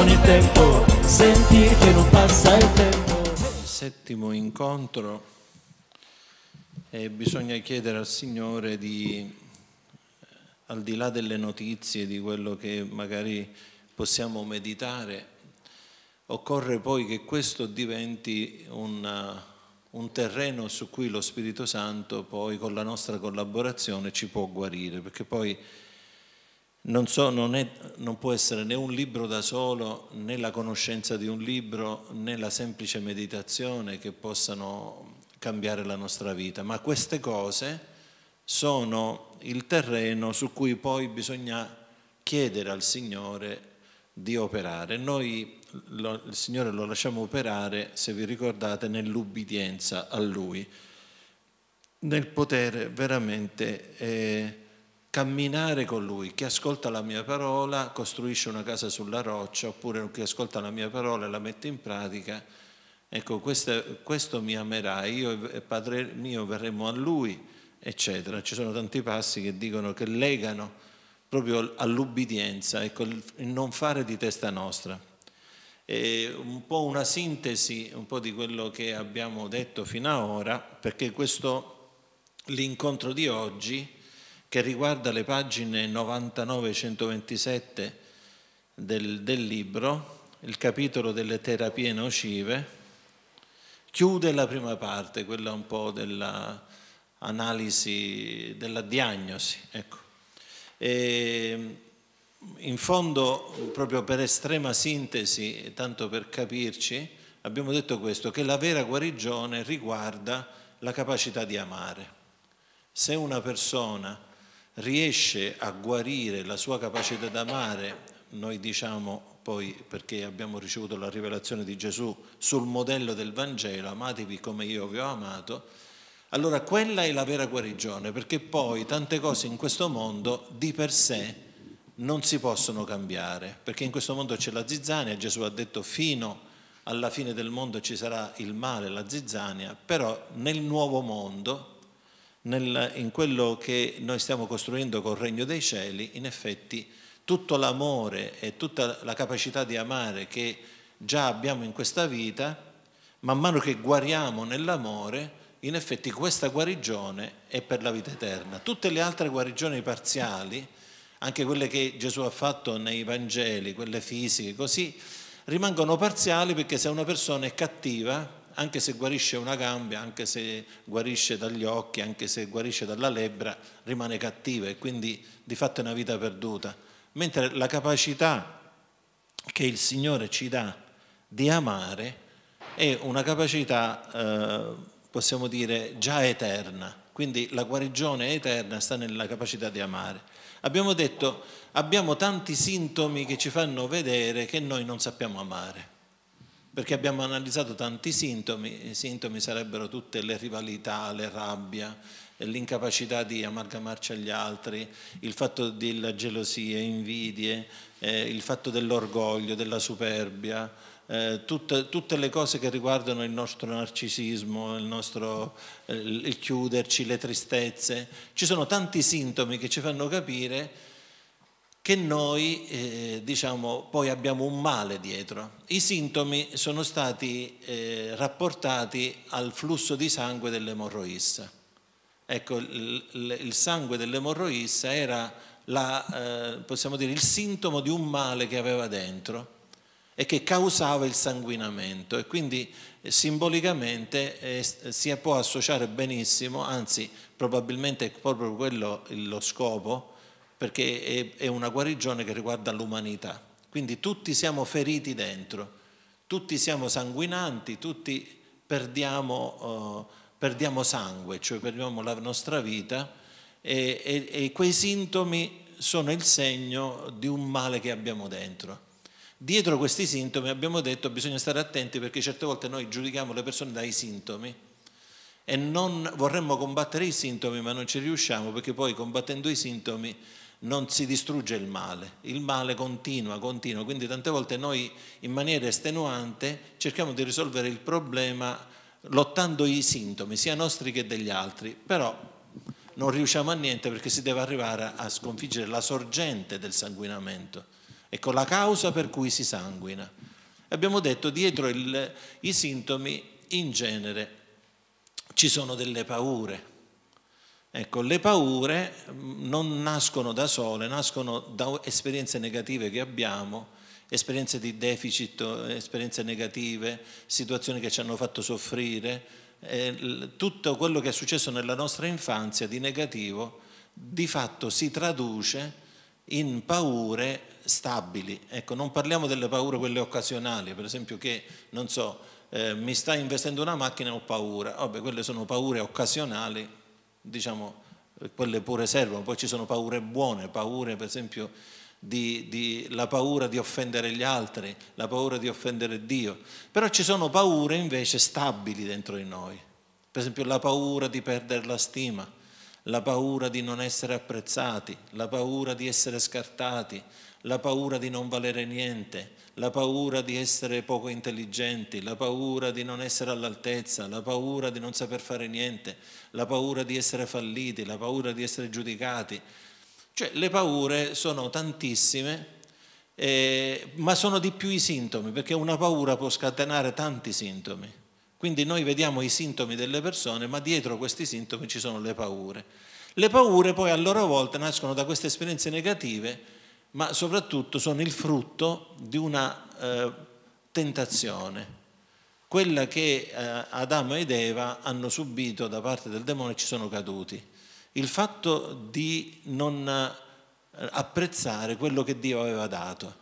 con il tempo, sentir che non passa il tempo. Settimo incontro e eh, bisogna chiedere al Signore di, eh, al di là delle notizie, di quello che magari possiamo meditare, occorre poi che questo diventi una, eh, un terreno su cui lo Spirito Santo poi con la nostra collaborazione ci può guarire, perché poi non, so, non, è, non può essere né un libro da solo, né la conoscenza di un libro, né la semplice meditazione che possano cambiare la nostra vita, ma queste cose sono il terreno su cui poi bisogna chiedere al Signore di operare. Noi lo, il Signore lo lasciamo operare, se vi ricordate, nell'ubbidienza a Lui, nel potere veramente eh, camminare con lui. Chi ascolta la mia parola costruisce una casa sulla roccia, oppure chi ascolta la mia parola e la mette in pratica. Ecco, questo, questo mi amerà, io e Padre mio verremo a lui, eccetera. Ci sono tanti passi che dicono che legano proprio all'ubbidienza, ecco, il non fare di testa nostra. È un po' una sintesi un po' di quello che abbiamo detto fino ad ora, perché questo, l'incontro di oggi che riguarda le pagine 99 e 127 del, del libro, il capitolo delle terapie nocive, chiude la prima parte, quella un po' dell'analisi, della diagnosi. Ecco. in fondo, proprio per estrema sintesi, tanto per capirci, abbiamo detto questo, che la vera guarigione riguarda la capacità di amare. Se una persona riesce a guarire la sua capacità d'amare, noi diciamo poi perché abbiamo ricevuto la rivelazione di Gesù sul modello del Vangelo, amatevi come io vi ho amato, allora quella è la vera guarigione, perché poi tante cose in questo mondo di per sé non si possono cambiare, perché in questo mondo c'è la zizzania, Gesù ha detto fino alla fine del mondo ci sarà il male, la zizzania, però nel nuovo mondo nel, in quello che noi stiamo costruendo col Regno dei Cieli, in effetti tutto l'amore e tutta la capacità di amare che già abbiamo in questa vita, man mano che guariamo nell'amore, in effetti questa guarigione è per la vita eterna. Tutte le altre guarigioni parziali, anche quelle che Gesù ha fatto nei Vangeli, quelle fisiche, così, rimangono parziali perché se una persona è cattiva, anche se guarisce una gamba, anche se guarisce dagli occhi, anche se guarisce dalla lebbra, rimane cattiva e quindi di fatto è una vita perduta. Mentre la capacità che il Signore ci dà di amare è una capacità, eh, possiamo dire, già eterna. Quindi la guarigione eterna sta nella capacità di amare. Abbiamo detto, abbiamo tanti sintomi che ci fanno vedere che noi non sappiamo amare perché abbiamo analizzato tanti sintomi, i sintomi sarebbero tutte le rivalità, le rabbia, l'incapacità di amalgamarci agli altri, il fatto della gelosia, invidie, eh, il fatto dell'orgoglio, della superbia, eh, tutte, tutte, le cose che riguardano il nostro narcisismo, il, nostro, eh, il chiuderci, le tristezze. Ci sono tanti sintomi che ci fanno capire che noi eh, diciamo, poi abbiamo un male dietro. I sintomi sono stati eh, rapportati al flusso di sangue dell'emorroissa. Ecco, il, il sangue dell'emorroissa era la, eh, possiamo dire, il sintomo di un male che aveva dentro e che causava il sanguinamento e quindi eh, simbolicamente eh, si può associare benissimo, anzi probabilmente è proprio quello lo scopo, perché è, una guarigione che riguarda l'umanità. Quindi tutti siamo feriti dentro, tutti siamo sanguinanti, tutti perdiamo, eh, perdiamo sangue, cioè perdiamo la nostra vita e, e, e quei sintomi sono il segno di un male che abbiamo dentro. Dietro questi sintomi abbiamo detto bisogna stare attenti perché certe volte noi giudichiamo le persone dai sintomi e non vorremmo combattere i sintomi ma non ci riusciamo perché poi combattendo i sintomi non si distrugge il male, il male continua, continua, quindi tante volte noi in maniera estenuante cerchiamo di risolvere il problema lottando i sintomi, sia nostri che degli altri, però non riusciamo a niente perché si deve arrivare a sconfiggere la sorgente del sanguinamento, ecco la causa per cui si sanguina. Abbiamo detto dietro il, i sintomi in genere ci sono delle paure, Ecco, le paure mm, non nascono da sole, nascono da esperienze negative che abbiamo, esperienze di deficit, eh, esperienze negative, situazioni che ci hanno fatto soffrire, eh, tutto quello che è successo nella nostra infanzia di negativo di fatto si traduce in paure stabili. Ecco, non parliamo delle paure quelle occasionali, per esempio che, non so, eh, mi sta investendo una macchina e ho paura. Vabbè, quelle sono paure occasionali diciamo, eh, quelle pure servono, poi ci sono paure buone, paure per esempio di, di, la paura di offendere gli altri, la paura di offendere Dio, però ci sono paure invece stabili dentro di noi, per esempio la paura di perdere la stima, la paura di non essere apprezzati, la paura di essere scartati, la paura di non valere niente, la paura di essere poco intelligenti, la paura di non essere all'altezza, la paura di non saper fare niente, la paura di essere falliti, la paura di essere giudicati. Cioè le paure sono tantissime, eh, ma sono di più i sintomi, perché una paura può scatenare tanti sintomi. Quindi noi vediamo i sintomi delle persone, ma dietro questi sintomi ci sono le paure. Le paure poi a loro volta nascono da queste esperienze negative, ma soprattutto sono il frutto di una eh, tentazione, quella che eh, Adamo ed Eva hanno subito da parte del demonio e ci sono caduti. Il fatto di non eh, apprezzare quello che Dio aveva dato,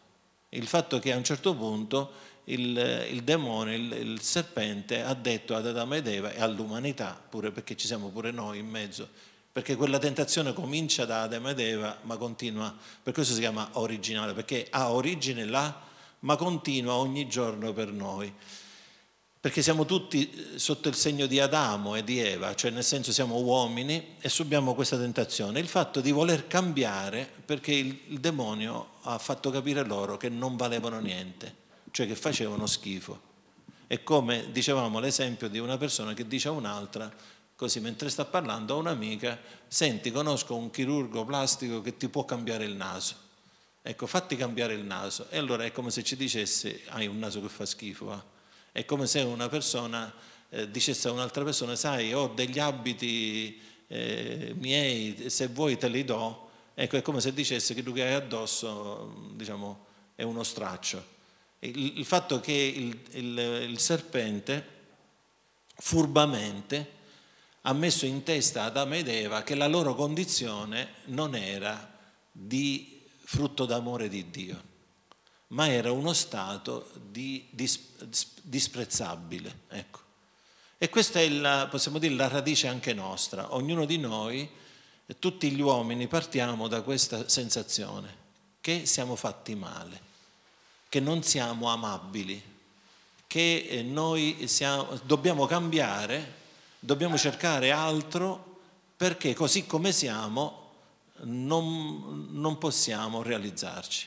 il fatto che a un certo punto il, il demone, il, il, serpente ha detto ad Adamo ed Eva e all'umanità, pure perché ci siamo pure noi in mezzo, perché quella tentazione comincia da Adamo ed Eva ma continua, per questo si chiama originale, perché ha origine là ma continua ogni giorno per noi. Perché siamo tutti eh, sotto il segno di Adamo e di Eva, cioè nel senso siamo uomini e subiamo questa tentazione. Il fatto di voler cambiare perché il, il demonio ha fatto capire loro che non valevano niente cioè che facevano schifo. È come dicevamo l'esempio di una persona che dice a un'altra, così mentre sta parlando a un'amica, senti, conosco un chirurgo plastico che ti può cambiare il naso. Ecco, fatti cambiare il naso. E allora è come se ci dicesse, hai un naso che fa schifo. Eh? È come se una persona eh, dicesse a un'altra persona, sai, ho degli abiti eh, miei, se vuoi te li do. Ecco, è come se dicesse che tu che hai addosso, diciamo, è uno straccio il, il fatto che il, il, il serpente furbamente ha messo in testa ad Adamo ed Eva che la loro condizione non era di frutto d'amore di Dio, ma era uno stato di dis, disprezzabile. Ecco. E questa è la, possiamo dire, la radice anche nostra. Ognuno di noi, tutti gli uomini, partiamo da questa sensazione che siamo fatti male che non siamo amabili, che eh, noi siamo, dobbiamo cambiare, dobbiamo cercare altro perché così come siamo non, non possiamo realizzarci.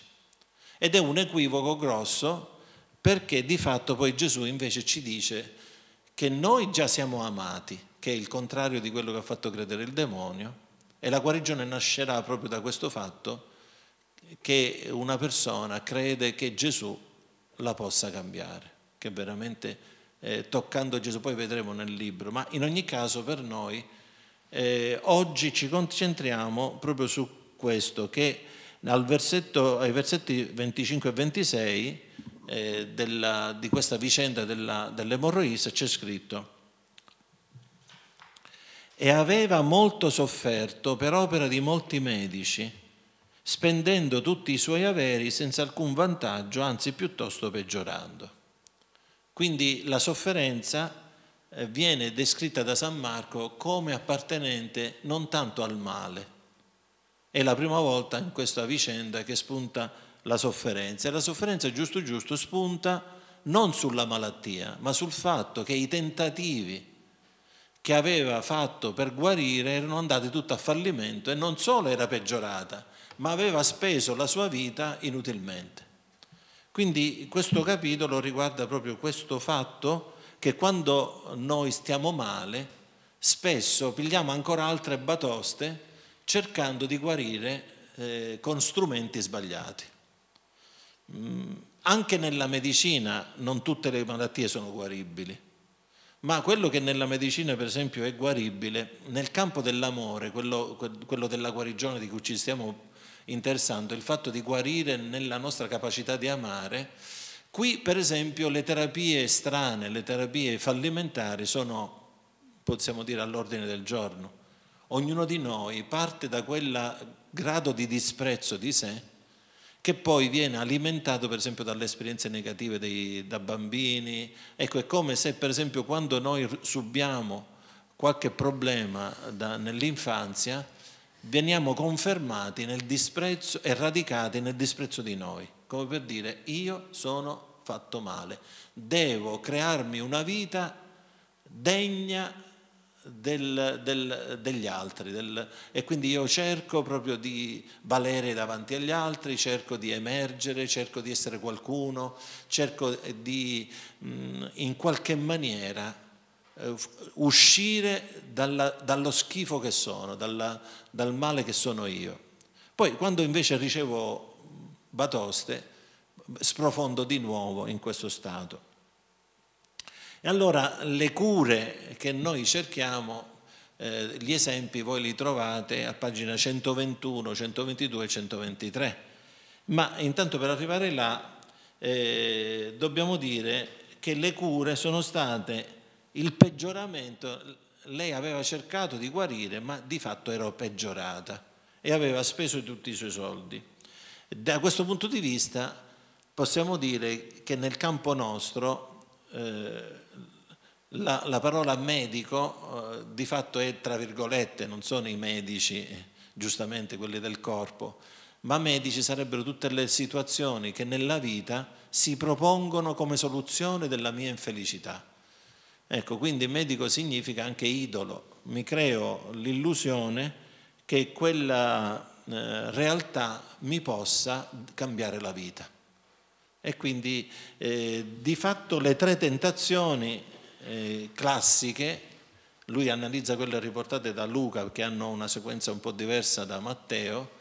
Ed è un equivoco grosso perché di fatto poi Gesù invece ci dice che noi già siamo amati, che è il contrario di quello che ha fatto credere il demonio, e la guarigione nascerà proprio da questo fatto che una persona crede che Gesù la possa cambiare, che veramente eh, toccando Gesù, poi vedremo nel libro, ma in ogni caso per noi eh, oggi ci concentriamo proprio su questo, che versetto, ai versetti 25 e 26 eh, della, di questa vicenda dell'emorroista c'è scritto e aveva molto sofferto per opera di molti medici spendendo tutti i suoi averi senza alcun vantaggio, anzi piuttosto peggiorando. Quindi la sofferenza eh, viene descritta da San Marco come appartenente non tanto al male. È la prima volta in questa vicenda che spunta la sofferenza e la sofferenza giusto giusto spunta non sulla malattia, ma sul fatto che i tentativi che aveva fatto per guarire erano andati tutto a fallimento e non solo era peggiorata, ma aveva speso la sua vita inutilmente. Quindi questo capitolo riguarda proprio questo fatto che quando noi stiamo male, spesso pigliamo ancora altre batoste cercando di guarire eh, con strumenti sbagliati. Mm, anche nella medicina non tutte le malattie sono guaribili, ma quello che nella medicina per esempio è guaribile, nel campo dell'amore, quello, quello della guarigione di cui ci stiamo interessante, il fatto di guarire nella nostra capacità di amare. Qui per esempio le terapie strane, le terapie fallimentari sono, possiamo dire, all'ordine del giorno. Ognuno di noi parte da quel grado di disprezzo di sé che poi viene alimentato per esempio dalle esperienze negative dei, da bambini. Ecco, è come se per esempio quando noi subiamo qualche problema da, nell'infanzia, veniamo confermati nel disprezzo e radicati nel disprezzo di noi, come per dire io sono fatto male, devo crearmi una vita degna del, del, degli altri del, e quindi io cerco proprio di valere davanti agli altri, cerco di emergere, cerco di essere qualcuno, cerco di mm, in qualche maniera eh, uscire dalla, dallo schifo che sono, dalla, dal male che sono io. Poi quando invece ricevo batoste, sprofondo di nuovo in questo stato. E allora le cure che noi cerchiamo, eh, gli esempi voi li trovate a pagina 121, 122 e 123, ma intanto per arrivare là eh, dobbiamo dire che le cure sono state il peggioramento, lei aveva cercato di guarire ma di fatto era peggiorata e aveva speso tutti i suoi soldi. Da questo punto di vista possiamo dire che nel campo nostro eh, la, la, parola medico eh, di fatto è tra virgolette, non sono i medici, giustamente quelli del corpo, ma medici sarebbero tutte le situazioni che nella vita si propongono come soluzione della mia infelicità. Ecco, quindi medico significa anche idolo. Mi creo l'illusione che quella eh, realtà mi possa cambiare la vita. E quindi eh, di fatto le tre tentazioni eh, classiche, lui analizza quelle riportate da Luca che hanno una sequenza un po' diversa da Matteo,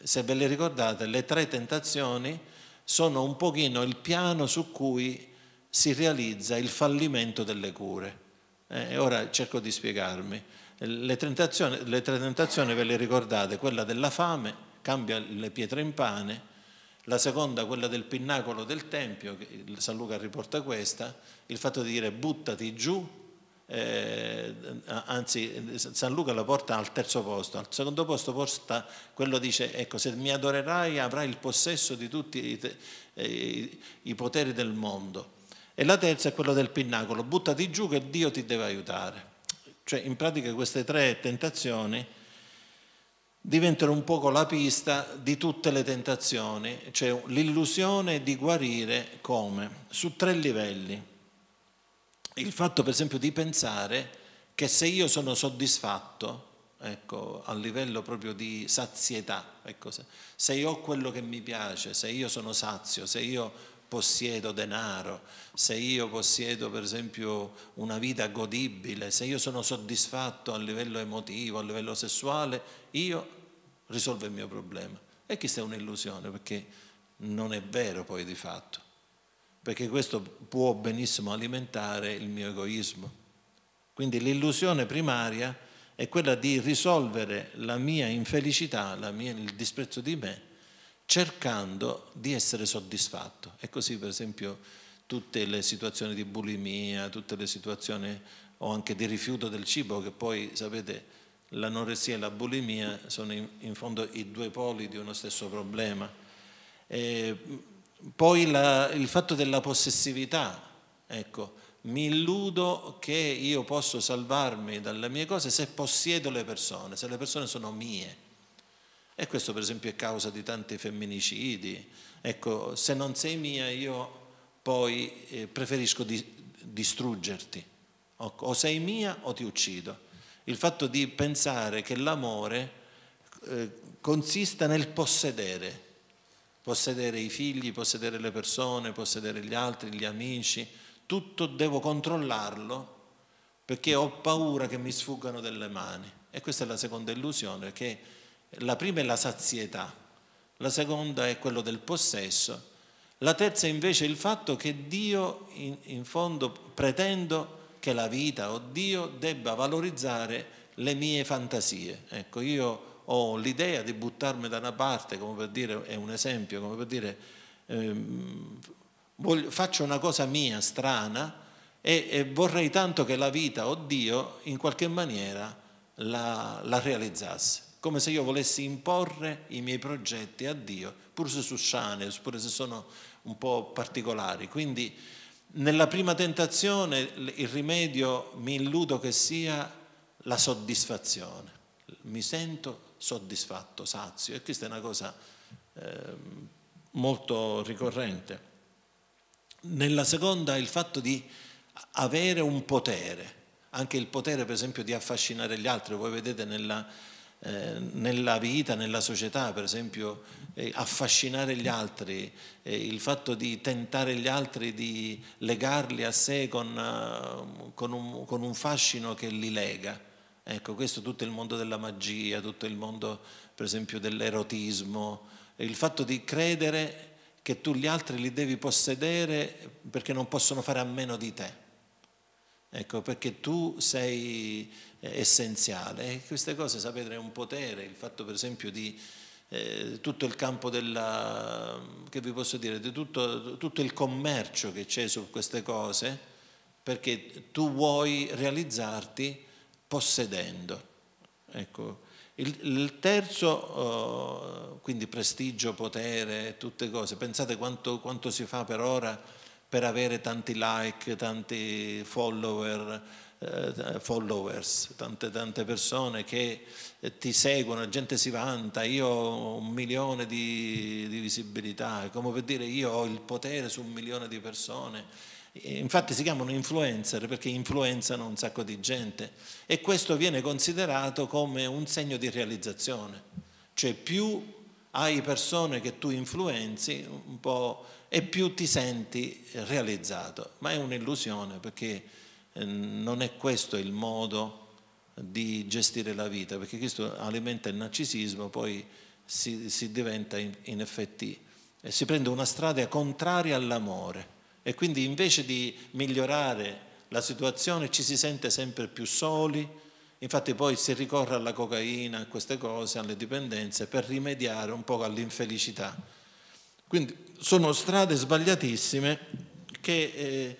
se ve le ricordate, le tre tentazioni sono un pochino il piano su cui si realizza il fallimento delle cure. Eh, ora cerco di spiegarmi. Le tentazioni, le tentazioni ve le ricordate, quella della fame, cambia le pietre in pane, la seconda quella del pinnacolo del Tempio, San Luca riporta questa, il fatto di dire buttati giù, eh, anzi San Luca la porta al terzo posto, al secondo posto porta quello dice ecco se mi adorerai avrai il possesso di tutti i, eh, i poteri del mondo. E la terza è quella del pinnacolo, buttati giù che Dio ti deve aiutare. Cioè in pratica queste tre tentazioni diventano un poco la pista di tutte le tentazioni, cioè l'illusione di guarire come? Su tre livelli. Il fatto per esempio di pensare che se io sono soddisfatto, ecco, a livello proprio di sazietà, ecco, se, io ho quello che mi piace, se io sono sazio, se io possiedo denaro, se io possiedo per esempio una vita godibile, se io sono soddisfatto a livello emotivo, a livello sessuale, io risolvo il mio problema. E questa è un'illusione perché non è vero poi di fatto, perché questo può benissimo alimentare il mio egoismo. Quindi l'illusione primaria è quella di risolvere la mia infelicità, la mia, il disprezzo di me, cercando di essere soddisfatto. E così per esempio tutte le situazioni di bulimia, tutte le situazioni o anche di rifiuto del cibo, che poi sapete l'anoressia e la bulimia sono in, in fondo i due poli di uno stesso problema. E poi la, il fatto della possessività, ecco, mi illudo che io posso salvarmi dalle mie cose se possiedo le persone, se le persone sono mie. E questo per esempio è causa di tanti femminicidi. Ecco, se non sei mia io poi eh, preferisco di, distruggerti. O, o, sei mia o ti uccido. Il fatto di pensare che l'amore eh, consista nel possedere, possedere i figli, possedere le persone, possedere gli altri, gli amici, tutto devo controllarlo perché ho paura che mi sfuggano delle mani. E questa è la seconda illusione, che la prima è la sazietà, la seconda è quello del possesso, la terza invece è il fatto che Dio in, in fondo pretendo che la vita o Dio debba valorizzare le mie fantasie. Ecco, io ho l'idea di buttarmi da una parte, come per dire, è un esempio, come per dire, ehm, voglio, faccio una cosa mia strana e, e, vorrei tanto che la vita o Dio in qualche maniera la, la realizzasse come se io volessi imporre i miei progetti a Dio, pur se sono sciane, pure se sono un po' particolari. Quindi nella prima tentazione il rimedio, mi illudo che sia la soddisfazione. Mi sento soddisfatto, sazio e questa è una cosa eh, molto ricorrente. Nella seconda il fatto di avere un potere, anche il potere per esempio di affascinare gli altri, voi vedete nella eh, nella vita, nella società, per esempio eh, affascinare gli altri, eh, il fatto di tentare gli altri, di legarli a sé con, eh, con, un, con un fascino che li lega. Ecco, questo tutto il mondo della magia, tutto il mondo per esempio dell'erotismo, il fatto di credere che tu gli altri li devi possedere perché non possono fare a meno di te ecco, perché tu sei eh, essenziale. E queste cose, sapete, è un potere, il fatto per esempio di eh, tutto il campo della, che vi posso dire, di tutto, tutto il commercio che c'è su queste cose, perché tu vuoi realizzarti possedendo. Ecco. Il, il terzo, eh, quindi prestigio, potere, tutte cose, pensate quanto, quanto si fa per ora per avere tanti like, tanti follower, eh, followers, tante, tante, persone che ti seguono, la gente si vanta, io ho un milione di, di visibilità, come per dire io ho il potere su un milione di persone. Infatti si chiamano influencer perché influenzano un sacco di gente e questo viene considerato come un segno di realizzazione, cioè più hai persone che tu influenzi, un po' e più ti senti realizzato. Ma è un'illusione perché eh, non è questo il modo di gestire la vita, perché questo alimenta il narcisismo, poi si, si diventa in, in effetti, eh, si prende una strada contraria all'amore e quindi invece di migliorare la situazione ci si sente sempre più soli, infatti poi si ricorre alla cocaina, a queste cose, alle dipendenze per rimediare un po' all'infelicità quindi sono strade sbagliatissime che eh,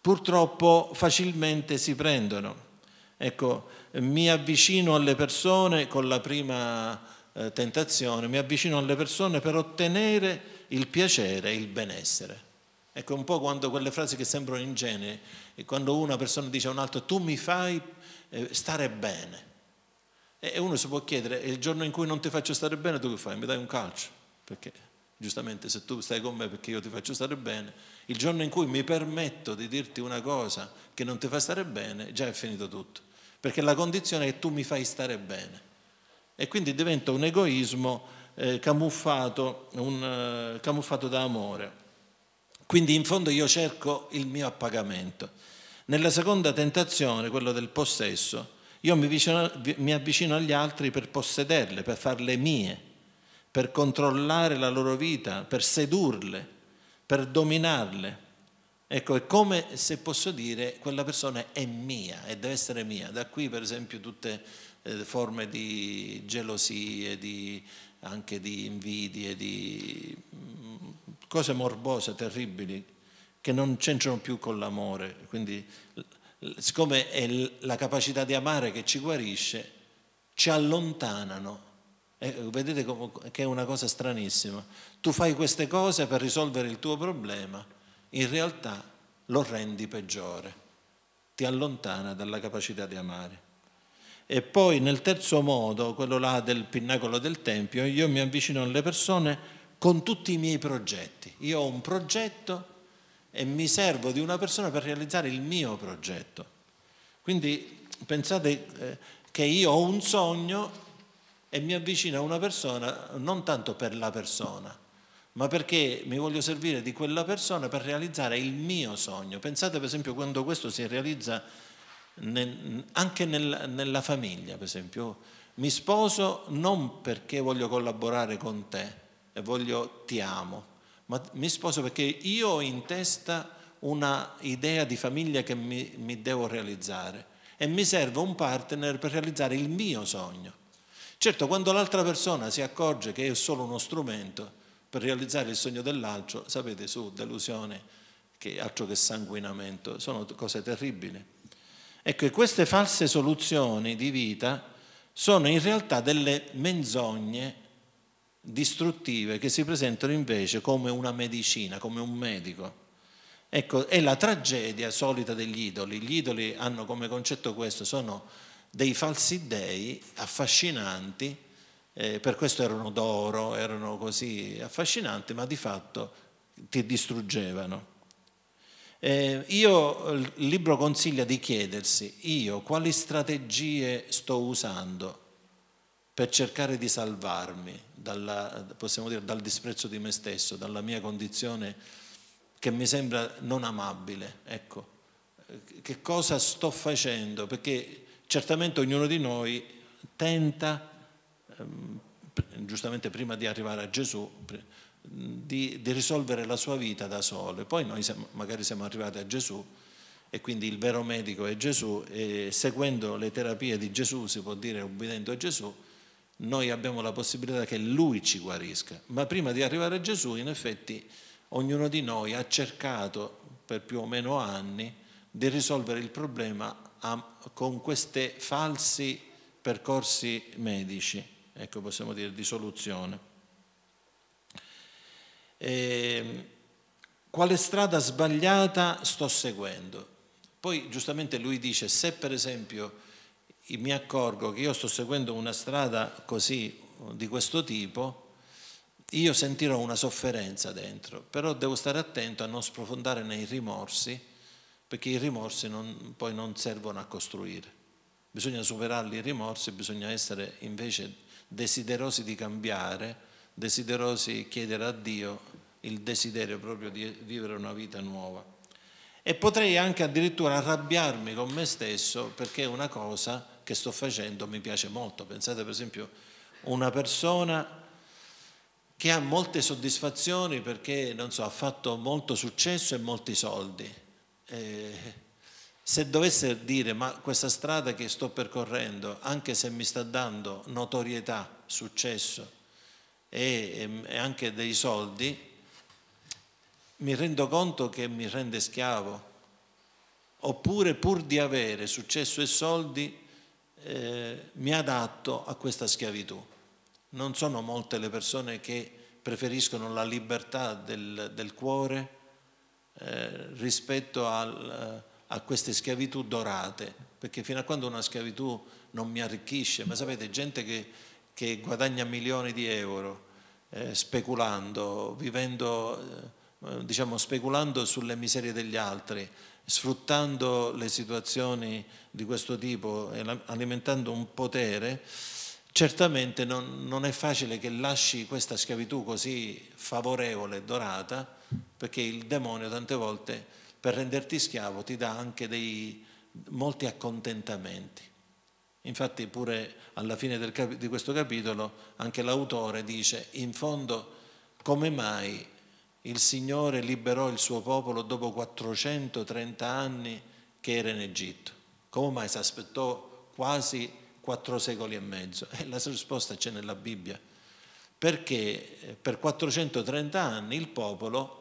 purtroppo facilmente si prendono. Ecco, mi avvicino alle persone con la prima eh, tentazione, mi avvicino alle persone per ottenere il piacere, il benessere. Ecco un po' quando quelle frasi che sembrano ingenue, eh, quando una persona dice a un altro tu mi fai eh, stare bene. E uno si può chiedere, il giorno in cui non ti faccio stare bene tu che fai? Mi dai un calcio? Perché giustamente se tu stai con me perché io ti faccio stare bene, il giorno in cui mi permetto di dirti una cosa che non ti fa stare bene, già è finito tutto, perché la condizione è che tu mi fai stare bene. E quindi diventa un egoismo eh, camuffato, un, eh, camuffato da amore. Quindi in fondo io cerco il mio appagamento. Nella seconda tentazione, quello del possesso, io mi avvicino, mi avvicino agli altri per possederle, per farle mie per controllare la loro vita, per sedurle, per dominarle. Ecco, è come se posso dire quella persona è mia e deve essere mia. Da qui per esempio tutte eh, forme di gelosie, di, anche di invidie, di mh, mm, cose morbose, terribili, che non c'entrano più con l'amore. Quindi siccome è la capacità di amare che ci guarisce, ci allontanano eh, vedete che è una cosa stranissima. Tu fai queste cose per risolvere il tuo problema, in realtà lo rendi peggiore, ti allontana dalla capacità di amare. E poi nel terzo modo, quello là del pinnacolo del Tempio, io mi avvicino alle persone con tutti i miei progetti. Io ho un progetto e mi servo di una persona per realizzare il mio progetto. Quindi pensate eh, che io ho un sogno e mi avvicino a una persona non tanto per la persona, ma perché mi voglio servire di quella persona per realizzare il mio sogno. Pensate per esempio quando questo si realizza nel, anche nel, nella famiglia, per esempio, mi sposo non perché voglio collaborare con te e voglio ti amo, ma mi sposo perché io ho in testa una idea di famiglia che mi, mi devo realizzare e mi serve un partner per realizzare il mio sogno. Certo, quando l'altra persona si accorge che è solo uno strumento per realizzare il sogno dell'altro, sapete, su, delusione, che altro che sanguinamento, sono cose terribili. Ecco, queste false soluzioni di vita sono in realtà delle menzogne distruttive che si presentano invece come una medicina, come un medico. Ecco, è la tragedia solita degli idoli. Gli idoli hanno come concetto questo, sono dei falsi dei affascinanti, eh, per questo erano d'oro, erano così affascinanti, ma di fatto ti distruggevano. Eh, io, il libro consiglia di chiedersi, io quali strategie sto usando per cercare di salvarmi dalla, dire, dal disprezzo di me stesso, dalla mia condizione che mi sembra non amabile. Ecco, che cosa sto facendo? Perché Certamente ognuno di noi tenta, ehm, giustamente prima di arrivare a Gesù, di, di risolvere la sua vita da solo. E poi noi siamo, magari siamo arrivati a Gesù e quindi il vero medico è Gesù e seguendo le terapie di Gesù, si può dire obbedendo a Gesù, noi abbiamo la possibilità che Lui ci guarisca. Ma prima di arrivare a Gesù, in effetti, ognuno di noi ha cercato per più o meno anni di risolvere il problema a, con questi falsi percorsi medici, ecco possiamo dire di soluzione. E, ehm, quale strada sbagliata sto seguendo? Poi giustamente lui dice, se per esempio mi accorgo che io sto seguendo una strada così, di questo tipo, io sentirò una sofferenza dentro, però devo stare attento a non sprofondare nei rimorsi perché i rimorsi non, poi non servono a costruire. Bisogna superarli i rimorsi, bisogna essere invece desiderosi di cambiare, desiderosi di chiedere a Dio il desiderio proprio di vivere una vita nuova. E potrei anche addirittura arrabbiarmi con me stesso perché una cosa che sto facendo mi piace molto. Pensate per esempio una persona che ha molte soddisfazioni perché so, ha fatto molto successo e molti soldi eh, se dovesse dire ma questa strada che sto percorrendo, anche se mi sta dando notorietà, successo e, e anche dei soldi, mi rendo conto che mi rende schiavo, oppure pur di avere successo e soldi eh, mi adatto a questa schiavitù. Non sono molte le persone che preferiscono la libertà del, del cuore eh, rispetto al, eh, a queste schiavitù dorate, perché fino a quando una schiavitù non mi arricchisce, ma sapete, gente che, che guadagna milioni di euro eh, speculando, vivendo, eh, diciamo, speculando sulle miserie degli altri, sfruttando le situazioni di questo tipo e alimentando un potere, certamente non, non, è facile che lasci questa schiavitù così favorevole e dorata perché il demonio tante volte per renderti schiavo ti dà anche dei, molti accontentamenti. Infatti pure alla fine del, di questo capitolo anche l'autore dice in fondo come mai il Signore liberò il suo popolo dopo 430 anni che era in Egitto. Come mai si aspettò quasi quattro secoli e mezzo? E eh, la risposta c'è nella Bibbia. Perché eh, per 430 anni il popolo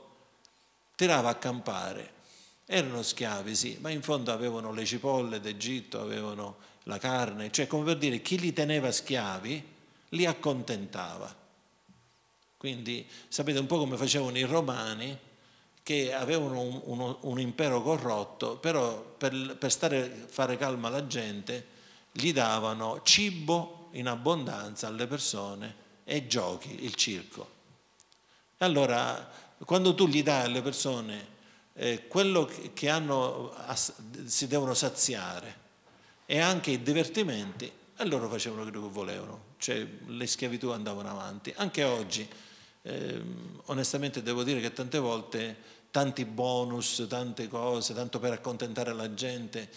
tirava a campare. Erano schiavi, sì, ma in fondo avevano le cipolle d'Egitto, avevano la carne, cioè come per dire chi li teneva schiavi li accontentava. Quindi sapete un po' come facevano i romani che avevano un, un, un impero corrotto, però per, per stare, fare calma alla gente gli davano cibo in abbondanza alle persone e giochi, il circo. E allora quando tu gli dai alle persone eh, quello che hanno, si devono saziare e anche i divertimenti, e loro facevano quello che volevano, cioè le schiavitù andavano avanti. Anche oggi, eh, onestamente devo dire che tante volte tanti bonus, tante cose, tanto per accontentare la gente,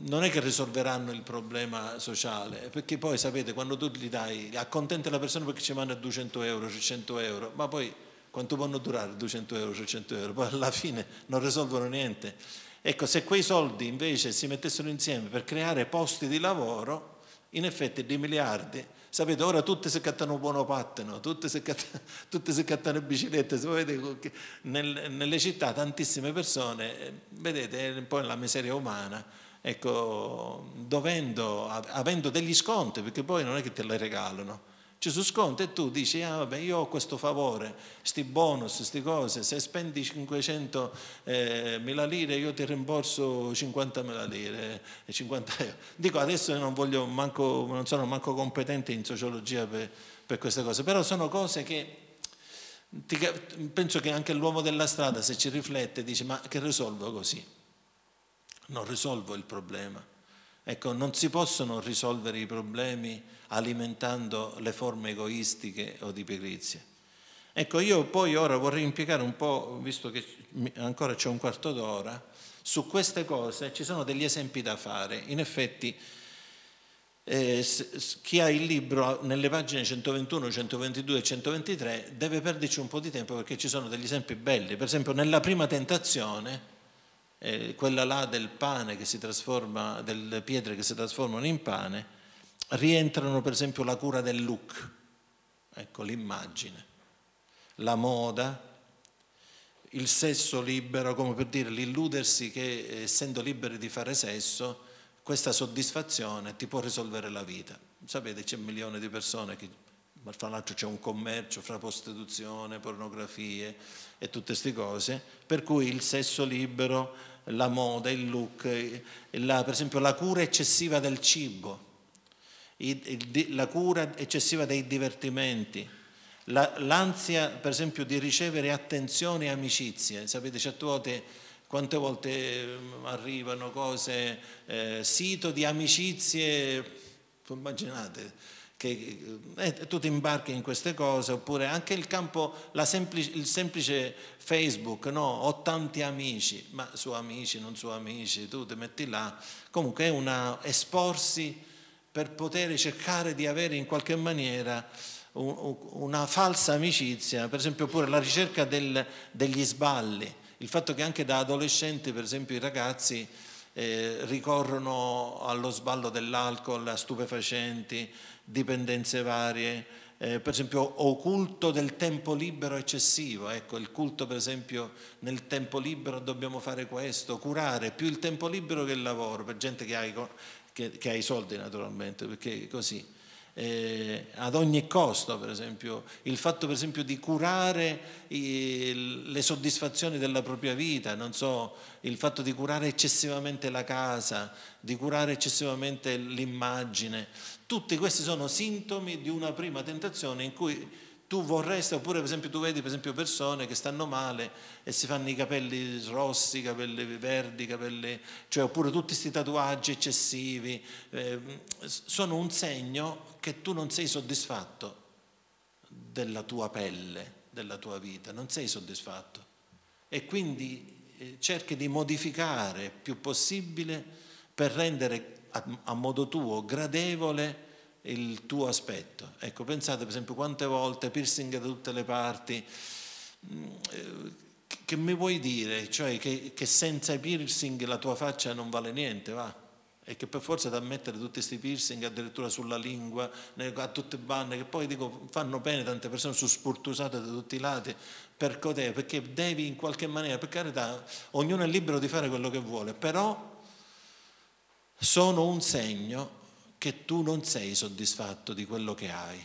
non è che risolveranno il problema sociale, perché poi sapete, quando tu gli dai, accontenta la persona perché ci manda 200 euro, 300 euro, ma poi quanto possono durare 200 euro, 300 euro? Poi alla fine non risolvono niente. Ecco, se quei soldi invece si mettessero insieme per creare posti di lavoro, in effetti di miliardi, sapete, ora tutte si cattano buonopattano, tutte si cattano, tutte si cattano biciclette, sapete, nel, nelle città tantissime persone, eh, vedete, è un po' la miseria umana, ecco, dovendo, avendo degli sconti, perché poi non è che te le regalano, Gesù sconta e tu dici, ah vabbè io ho questo favore, sti bonus, sti cose, se spendi 500 eh, mila lire io ti rimborso 50 mila lire, 50 eh, euro. Dico adesso non, voglio manco, non sono manco competente in sociologia per, per queste cose, però sono cose che ti, penso che anche l'uomo della strada se ci riflette dice ma che risolvo così? Non risolvo il problema Ecco, non si possono risolvere i problemi alimentando le forme egoistiche o di pigrizia. Ecco, io poi ora vorrei impiegare un po', visto che ancora c'è un quarto d'ora, su queste cose ci sono degli esempi da fare. In effetti, eh, chi ha il libro nelle pagine 121, 122 e 123 deve perderci un po' di tempo perché ci sono degli esempi belli. Per esempio, nella prima tentazione eh, quella là del pane che si trasforma, delle pietre che si trasformano in pane, rientrano per esempio la cura del look, ecco l'immagine, la moda, il sesso libero, come per dire l'illudersi che eh, essendo liberi di fare sesso, questa soddisfazione ti può risolvere la vita. Sapete, c'è un milione di persone che, tra l'altro c'è un commercio fra prostituzione, pornografie e tutte queste cose, per cui il sesso libero, la moda, il look, eh, la, per esempio la cura eccessiva del cibo, la cura eccessiva dei divertimenti, l'ansia per esempio di ricevere attenzione e amicizie. Sapete, certe volte, quante volte mm, arrivano cose, eh, sito di amicizie, immaginate, che eh, eh, tu ti imbarchi in queste cose, oppure anche il campo, semplice, il semplice Facebook, no? ho tanti amici, ma su amici, non su amici, tu ti metti là, comunque è una esporsi per poter cercare di avere in qualche maniera una falsa amicizia, per esempio pure la ricerca del, degli sballi, il fatto che anche da adolescenti, per esempio i ragazzi eh, ricorrono allo sballo dell'alcol, a stupefacenti, dipendenze varie, eh, per esempio o culto del tempo libero eccessivo, ecco il culto per esempio nel tempo libero dobbiamo fare questo, curare più il tempo libero che il lavoro, per gente che ha i, che, che ha i soldi naturalmente, perché così, eh, ad ogni costo per esempio, il fatto per esempio di curare i, le soddisfazioni della propria vita, non so, il fatto di curare eccessivamente la casa, di curare eccessivamente l'immagine, tutti questi sono sintomi di una prima tentazione in cui tu vorresti, oppure per esempio tu vedi per esempio persone che stanno male e si fanno i capelli rossi, i capelli verdi, i capelli, cioè, oppure tutti questi tatuaggi eccessivi, eh, sono un segno che tu non sei soddisfatto della tua pelle, della tua vita, non sei soddisfatto e quindi eh, cerchi di modificare più possibile per rendere a, modo tuo, gradevole il tuo aspetto. Ecco, pensate per esempio quante volte piercing da tutte le parti, mm, eh, che mi vuoi dire? Cioè che, che senza i piercing la tua faccia non vale niente, va? E che per forza da mettere tutti questi piercing addirittura sulla lingua, a tutte banne, che poi dico fanno bene tante persone, sono sportusate da tutti i lati, per codere, perché devi in qualche maniera, per carità, ognuno è libero di fare quello che vuole, però sono un segno che tu non sei soddisfatto di quello che hai.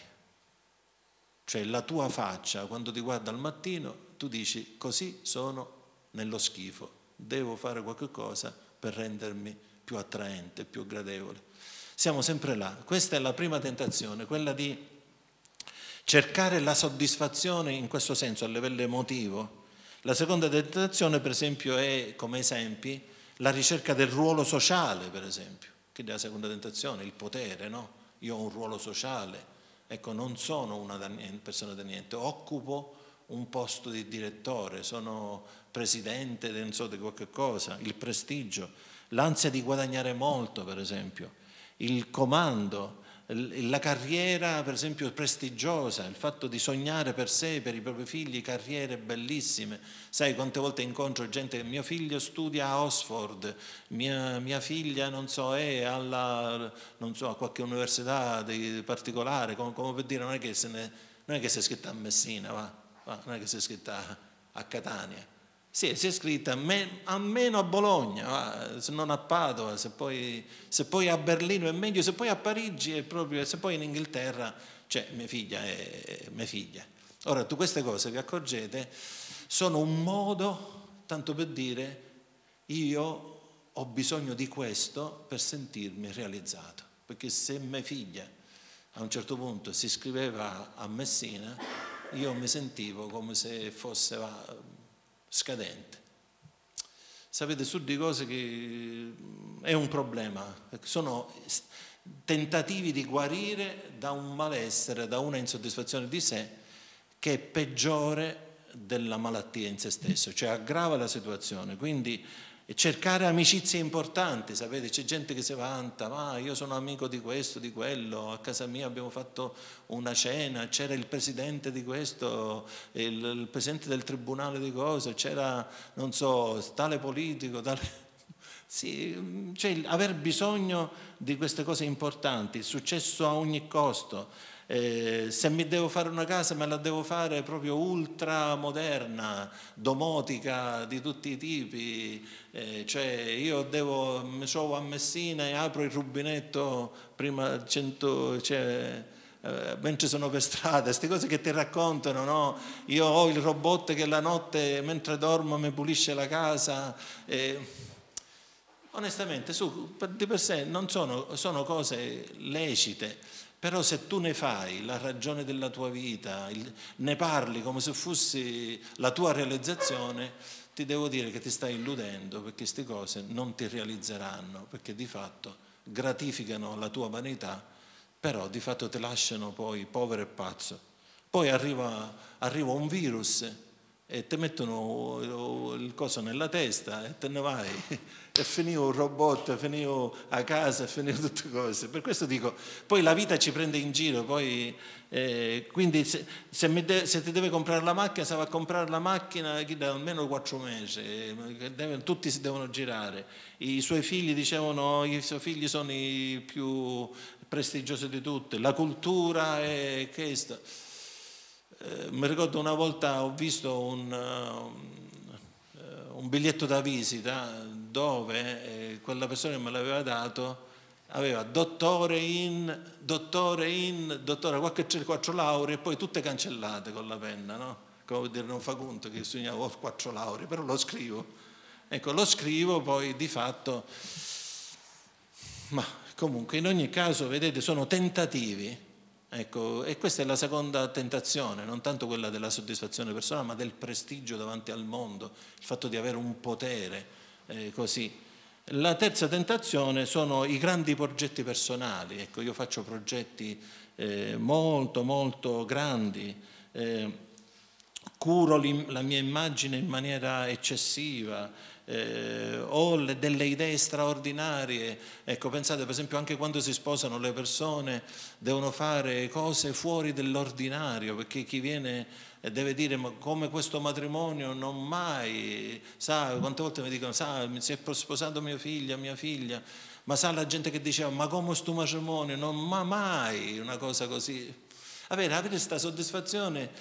Cioè la tua faccia quando ti guarda al mattino tu dici così sono nello schifo, devo fare qualcosa per rendermi più attraente, più gradevole. Siamo sempre là. Questa è la prima tentazione, quella di cercare la soddisfazione in questo senso a livello emotivo. La seconda tentazione, per esempio, è come esempi la ricerca del ruolo sociale, per esempio, che è la seconda tentazione, il potere, no? Io ho un ruolo sociale, ecco, non sono una persona da niente, occupo un posto di direttore, sono presidente, non so, di qualche cosa, il prestigio, l'ansia di guadagnare molto, per esempio, il comando, la carriera per esempio prestigiosa, il fatto di sognare per sé, per i propri figli, carriere bellissime. Sai quante volte incontro gente che mio figlio studia a Oxford, mia, mia figlia non so, è alla, non so, a qualche università di, particolare, come, come, per dire non è che, se non è che si è scritta a Messina, va, va, non è che si è scritta a, a Catania sì, si è scritta almeno a Bologna, se non a Padova, se poi, se poi, a Berlino è meglio, se poi a Parigi è proprio, se poi in Inghilterra cioè mia figlia è mia figlia. Ora, tu queste cose vi accorgete, sono un modo, tanto per dire, io ho bisogno di questo per sentirmi realizzato, perché se mia figlia a un certo punto si scriveva a Messina, io mi sentivo come se fosse scadente. Sapete, su di cose che mm, è un problema, sono tentativi di guarire da un malessere, da una insoddisfazione di sé che è peggiore della malattia in se stesso, cioè aggrava la situazione. Quindi e cercare amicizie importanti, sapete, c'è gente che si vanta, ma io sono amico di questo, di quello, a casa mia abbiamo fatto una cena, c'era il presidente di questo, il, il presidente del tribunale di cosa, c'era, non so, tale politico, tale... Sì, cioè aver bisogno di queste cose importanti, il successo a ogni costo, eh, se mi devo fare una casa me la devo fare proprio ultra moderna, domotica di tutti i tipi, eh, cioè io devo, mi sono a Messina e apro il rubinetto prima 100... Cioè, mentre eh, sono per strada, queste cose che ti raccontano, no? Io ho il robot che la notte mentre dormo mi pulisce la casa. Eh, onestamente, su, di per sé non sono, sono cose lecite però se tu ne fai la ragione della tua vita, ne parli come se fosse la tua realizzazione, ti devo dire che ti stai illudendo perché queste cose non ti realizzeranno, perché di fatto gratificano la tua vanità, però di fatto ti lasciano poi povero e pazzo. Poi arriva, arriva un virus e ti mettono il coso nella testa e te ne vai e finivo un robot, finivo a casa, finivo tutte cose. Per questo dico, poi la vita ci prende in giro, poi, eh, quindi se, se, de, se, ti deve comprare la macchina, se va a comprare la macchina da almeno quattro mesi, eh, deve, tutti si devono girare. I suoi figli dicevano, i suoi figli sono i più prestigiosi di tutti, la cultura è questa. Eh, mi ricordo una volta ho visto un, eh, un biglietto da visita dove eh, quella persona che me l'aveva dato aveva dottore in, dottore in, dottore, qualche quattro lauree e poi tutte cancellate con la penna, no? Come vuol dire, non fa conto che sognavo quattro lauree, però lo scrivo. Ecco, lo scrivo poi di fatto, ma comunque in ogni caso, vedete, sono tentativi Ecco, e questa è la seconda tentazione, non tanto quella della soddisfazione personale, ma del prestigio davanti al mondo, il fatto di avere un potere eh, così. La terza tentazione sono i grandi progetti personali, ecco, io faccio progetti eh, molto, molto grandi, eh, curo la mia immagine in maniera eccessiva, eh, o le, delle idee straordinarie. Ecco, pensate per esempio anche quando si sposano le persone devono fare cose fuori dell'ordinario, perché chi viene eh, deve dire ma come questo matrimonio non mai, sa, quante volte mi dicono, sa, si è sposato mio figlio, mia figlia, ma sa la gente che diceva ma come questo matrimonio, non ma mai una cosa così. Avere, avere questa soddisfazione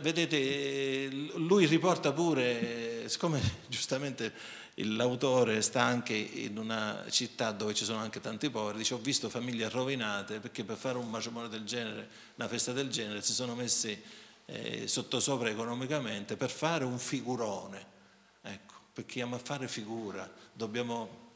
vedete, lui riporta pure, siccome giustamente l'autore sta anche in una città dove ci sono anche tanti poveri, dice ho visto famiglie rovinate perché per fare un matrimonio del genere, una festa del genere, si sono messi eh, sottosopra economicamente per fare un figurone. Ecco, perché ama fare figura, dobbiamo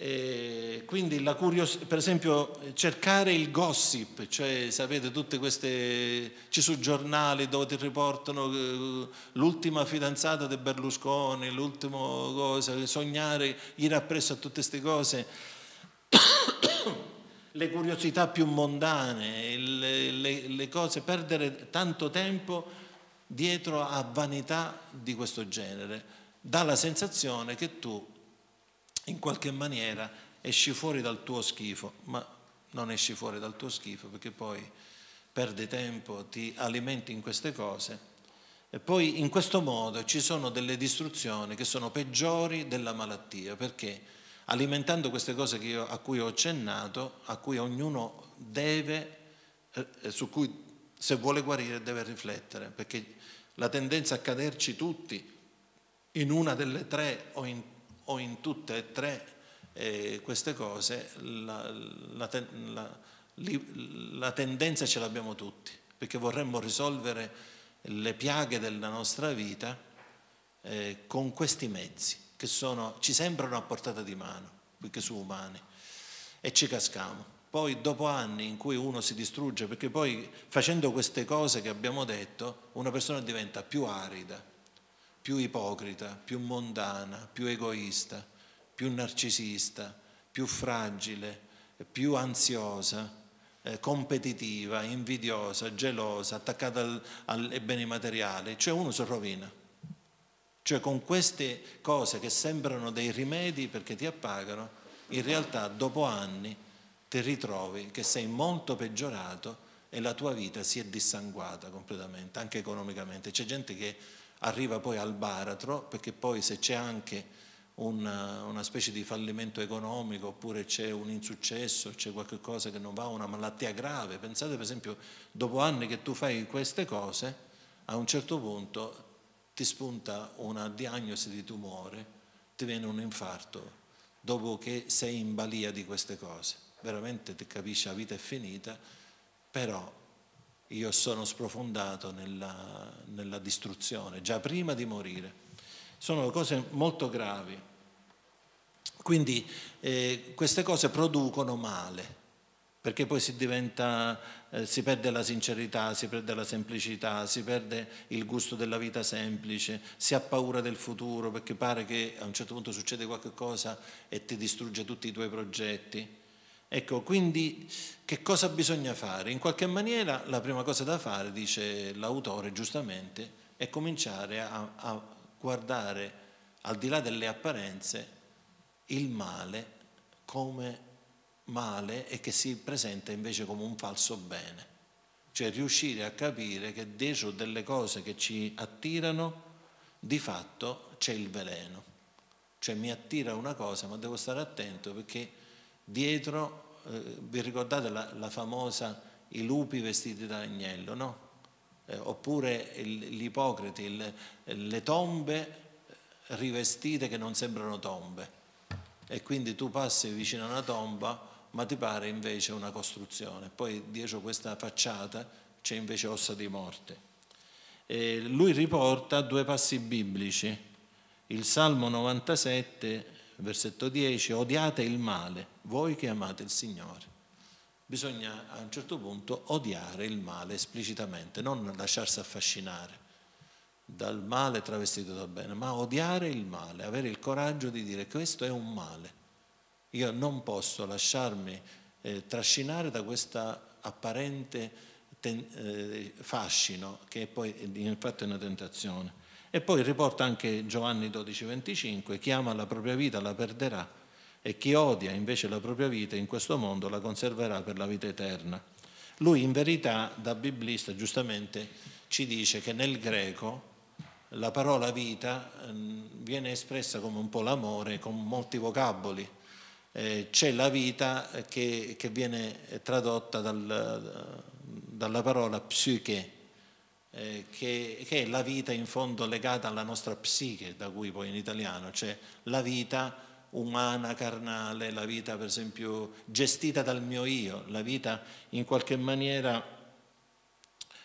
eh, quindi la curiosità, per esempio cercare il gossip, cioè sapete tutte queste, ci sono giornali dove ti riportano eh, l'ultima fidanzata di Berlusconi, l'ultima cosa, sognare, ir appresso a tutte queste cose, le curiosità più mondane, le, le, le cose, perdere tanto tempo dietro a vanità di questo genere, dà la sensazione che tu in qualche maniera esci fuori dal tuo schifo, ma non esci fuori dal tuo schifo perché poi perdi tempo, ti alimenti in queste cose e poi in questo modo ci sono delle distruzioni che sono peggiori della malattia, perché alimentando queste cose io, a cui ho accennato, a cui ognuno deve, eh, su cui se vuole guarire deve riflettere, perché la tendenza a caderci tutti in una delle tre o in o in tutte e tre eh, queste cose la, la, la, la tendenza ce l'abbiamo tutti, perché vorremmo risolvere le piaghe della nostra vita eh, con questi mezzi che sono, ci sembrano a portata di mano, più che su umani, e ci cascamo. Poi dopo anni in cui uno si distrugge, perché poi facendo queste cose che abbiamo detto, una persona diventa più arida, più ipocrita, più mondana, più egoista, più narcisista, più fragile, più ansiosa, eh, competitiva, invidiosa, gelosa, attaccata al, ai beni materiali, cioè uno si rovina. Cioè con queste cose che sembrano dei rimedi perché ti appagano, in realtà dopo anni ti ritrovi che sei molto peggiorato e la tua vita si è dissanguata completamente, anche economicamente. C'è gente che arriva poi al baratro, perché poi se c'è anche una, una, specie di fallimento economico oppure c'è un insuccesso, c'è qualcosa che non va, una malattia grave. Pensate per esempio, dopo anni che tu fai queste cose, a un certo punto ti spunta una diagnosi di tumore, ti viene un infarto, dopo che sei in balia di queste cose. Veramente ti capisci la vita è finita, però io sono sprofondato nella, nella distruzione, già prima di morire. Sono cose molto gravi. Quindi eh, queste cose producono male, perché poi si, diventa, eh, si perde la sincerità, si perde la semplicità, si perde il gusto della vita semplice, si ha paura del futuro perché pare che a un certo punto succede qualcosa e ti distrugge tutti i tuoi progetti. Ecco, quindi che cosa bisogna fare? In qualche maniera la prima cosa da fare, dice l'autore giustamente, è cominciare a, a guardare al di là delle apparenze il male come male e che si presenta invece come un falso bene. Cioè riuscire a capire che dietro delle cose che ci attirano di fatto c'è il veleno. Cioè mi attira una cosa ma devo stare attento perché dietro, eh, vi ricordate la, la, famosa i lupi vestiti da agnello, no? Eh, oppure gli ipocriti, le tombe eh, rivestite che non sembrano tombe e quindi tu passi vicino a una tomba ma ti pare invece una costruzione, poi dietro questa facciata c'è invece ossa di morte. E lui riporta due passi biblici, il Salmo 97 versetto 10, odiate il male, voi che amate il Signore. Bisogna a un certo punto odiare il male esplicitamente, non lasciarsi affascinare dal male travestito dal bene, ma odiare il male, avere il coraggio di dire questo è un male. Io non posso lasciarmi eh, trascinare da questa apparente ten, eh, fascino che poi eh, infatti è una tentazione. E poi riporta anche Giovanni 12:25, chi ama la propria vita la perderà e chi odia invece la propria vita in questo mondo la conserverà per la vita eterna. Lui in verità da biblista giustamente ci dice che nel greco la parola vita ehm, viene espressa come un po' l'amore con molti vocaboli. Eh, c'è la vita che, viene tradotta dalla parola psiche, eh, che, che, è la vita in fondo legata alla nostra psiche, da cui poi in italiano c'è la vita umana, carnale, la vita per esempio gestita dal mio io, la vita in qualche maniera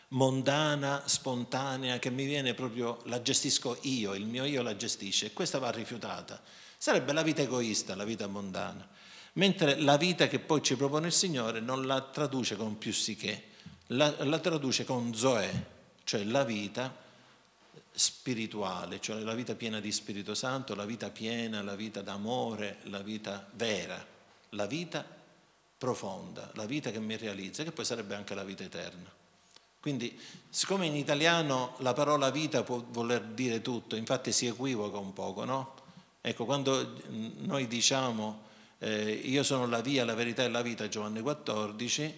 mondana, spontanea, che mi viene proprio, la gestisco io, il mio io la gestisce e questa va rifiutata. Sarebbe la vita egoista, la vita mondana, mentre la vita che poi ci propone il Signore non la traduce con più psiche, la, la traduce con zoe, cioè la vita spirituale, cioè la vita piena di Spirito Santo, la vita piena, la vita d'amore, la vita vera, la vita profonda, la vita che mi realizza, che poi sarebbe anche la vita eterna. Quindi, siccome in italiano la parola vita può voler dire tutto, infatti si equivoca un poco, no? Ecco, quando mm, noi diciamo eh, io sono la via, la verità e la vita, Giovanni 14,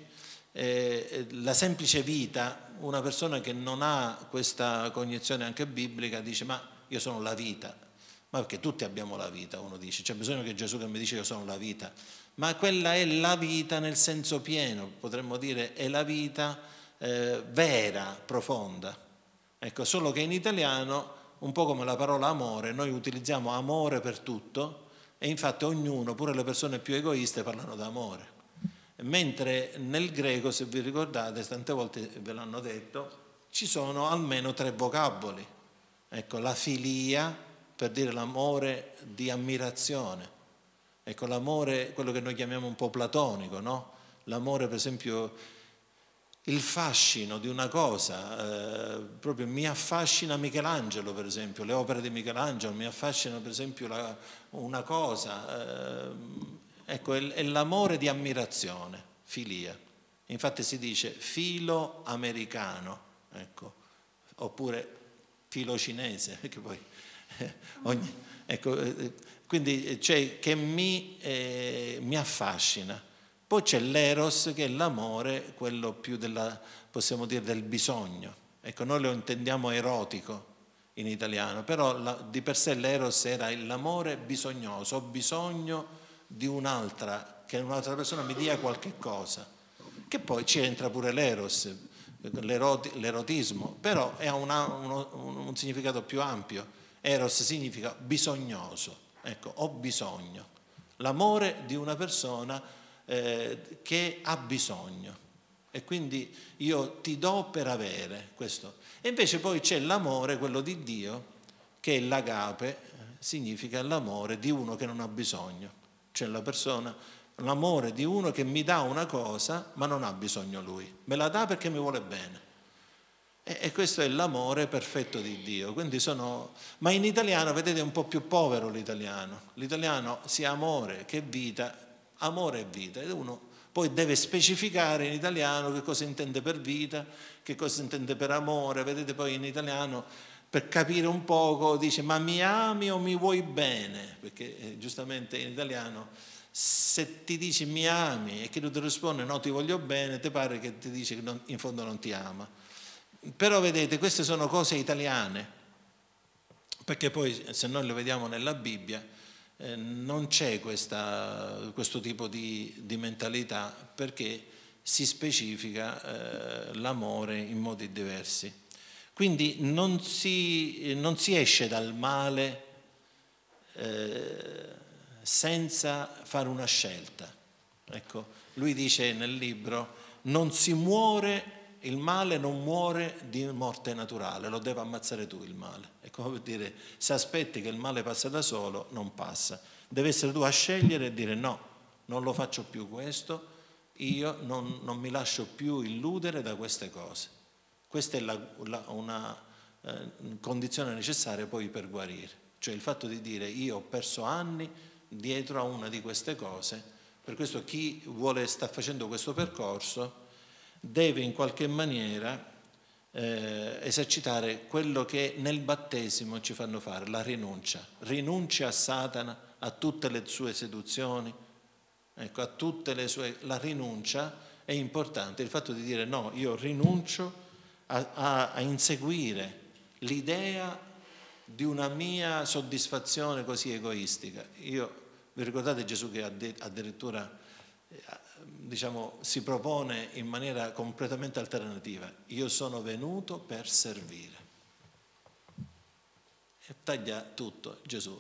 eh, eh, la semplice vita, una persona che non ha questa cognizione anche biblica dice ma io sono la vita, ma perché tutti abbiamo la vita, uno dice, c'è bisogno che Gesù che mi dice io sono la vita, ma quella è la vita nel senso pieno, potremmo dire è la vita eh, vera, profonda. Ecco, solo che in italiano, un po' come la parola amore, noi utilizziamo amore per tutto e infatti ognuno, pure le persone più egoiste, parlano d'amore mentre nel greco, se vi ricordate, tante volte ve l'hanno detto, ci sono almeno tre vocaboli. Ecco, la filia, per dire l'amore di ammirazione. Ecco, l'amore, quello che noi chiamiamo un po' platonico, no? L'amore, per esempio, il fascino di una cosa, eh, proprio mi affascina Michelangelo, per esempio, le opere di Michelangelo, mi affascina, per esempio, la, una cosa. Eh, Ecco, è l'amore di ammirazione, filia. Infatti si dice filo americano, ecco, oppure filo cinese, che poi eh, ogni, ecco, eh, eh quindi cioè, che mi, eh, mi, affascina. Poi c'è l'eros che è l'amore, quello più della, possiamo dire, del bisogno. Ecco, noi lo intendiamo erotico in italiano, però la, di per sé l'eros era l'amore bisognoso, ho bisogno di un'altra, che un'altra persona mi dia qualche cosa, che poi ci entra pure l'eros, l'erotismo, però è una, uno, un significato più ampio. Eros significa bisognoso, ecco, ho bisogno. L'amore di una persona eh, che ha bisogno. E quindi io ti do per avere questo. E invece poi c'è l'amore, quello di Dio, che è l'agape, eh, significa l'amore di uno che non ha bisogno. C'è la persona, l'amore di uno che mi dà una cosa ma non ha bisogno lui, me la dà perché mi vuole bene. E, e questo è l'amore perfetto di Dio. Sono... ma in italiano vedete è un po' più povero l'italiano. L'italiano sia amore che vita, amore e vita. Ed uno poi deve specificare in italiano che cosa intende per vita, che cosa intende per amore. Vedete poi in italiano per capire un poco, dice ma mi ami o mi vuoi bene? Perché eh, giustamente in italiano se ti dici mi ami e che lui ti risponde no ti voglio bene, ti pare che ti dice che non, in fondo non ti ama. Però vedete, queste sono cose italiane, perché poi se noi le vediamo nella Bibbia eh, non c'è questa, questo tipo di, di, mentalità perché si specifica eh, l'amore in modi diversi. Quindi non si, non si esce dal male eh, senza fare una scelta. Ecco, lui dice nel libro, non si muore, il male non muore di morte naturale, lo deve ammazzare tu il male. È come per dire, se aspetti che il male passa da solo, non passa. Deve essere tu a scegliere e dire no, non lo faccio più questo, io non, non mi lascio più illudere da queste cose. Questa è la, la, una eh, condizione necessaria poi per guarire, cioè il fatto di dire io ho perso anni dietro a una di queste cose, per questo chi vuole, sta facendo questo percorso deve in qualche maniera eh, esercitare quello che nel battesimo ci fanno fare, la rinuncia. Rinuncia a Satana, a tutte le sue seduzioni, ecco, a tutte le sue... La rinuncia è importante, il fatto di dire no, io rinuncio a, a, a inseguire l'idea di una mia soddisfazione così egoistica. Io, vi ricordate Gesù che addirittura eh, diciamo, si propone in maniera completamente alternativa, io sono venuto per servire. E taglia tutto Gesù.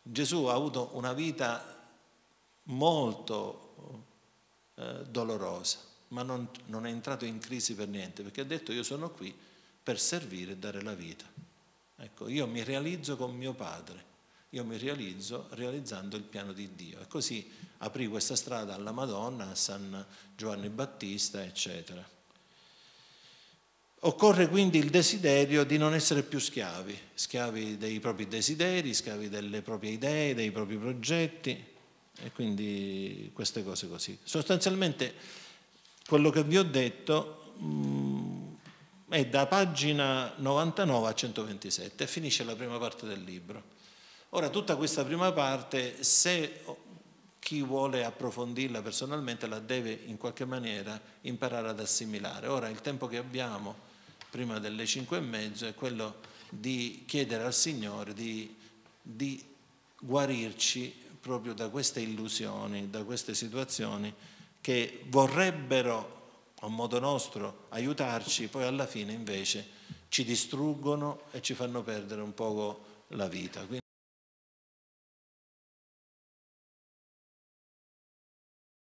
Gesù ha avuto una vita molto eh, dolorosa, ma non, non, è entrato in crisi per niente, perché ha detto io sono qui per servire e dare la vita. Ecco, io mi realizzo con mio padre, io mi realizzo realizzando il piano di Dio. E così aprì questa strada alla Madonna, a San Giovanni Battista, eccetera. Occorre quindi il desiderio di non essere più schiavi, schiavi dei propri desideri, schiavi delle proprie idee, dei propri progetti e quindi queste cose così. Sostanzialmente quello che vi ho detto mh, mm, è da pagina 99 a 127 e finisce la prima parte del libro. Ora, tutta questa prima parte, se chi vuole approfondirla personalmente la deve in qualche maniera imparare ad assimilare. Ora, il tempo che abbiamo prima delle 5 e mezzo è quello di chiedere al Signore di, di guarirci proprio da queste illusioni, da queste situazioni che vorrebbero a modo nostro aiutarci, poi alla fine invece ci distruggono e ci fanno perdere un poco la vita. Quindi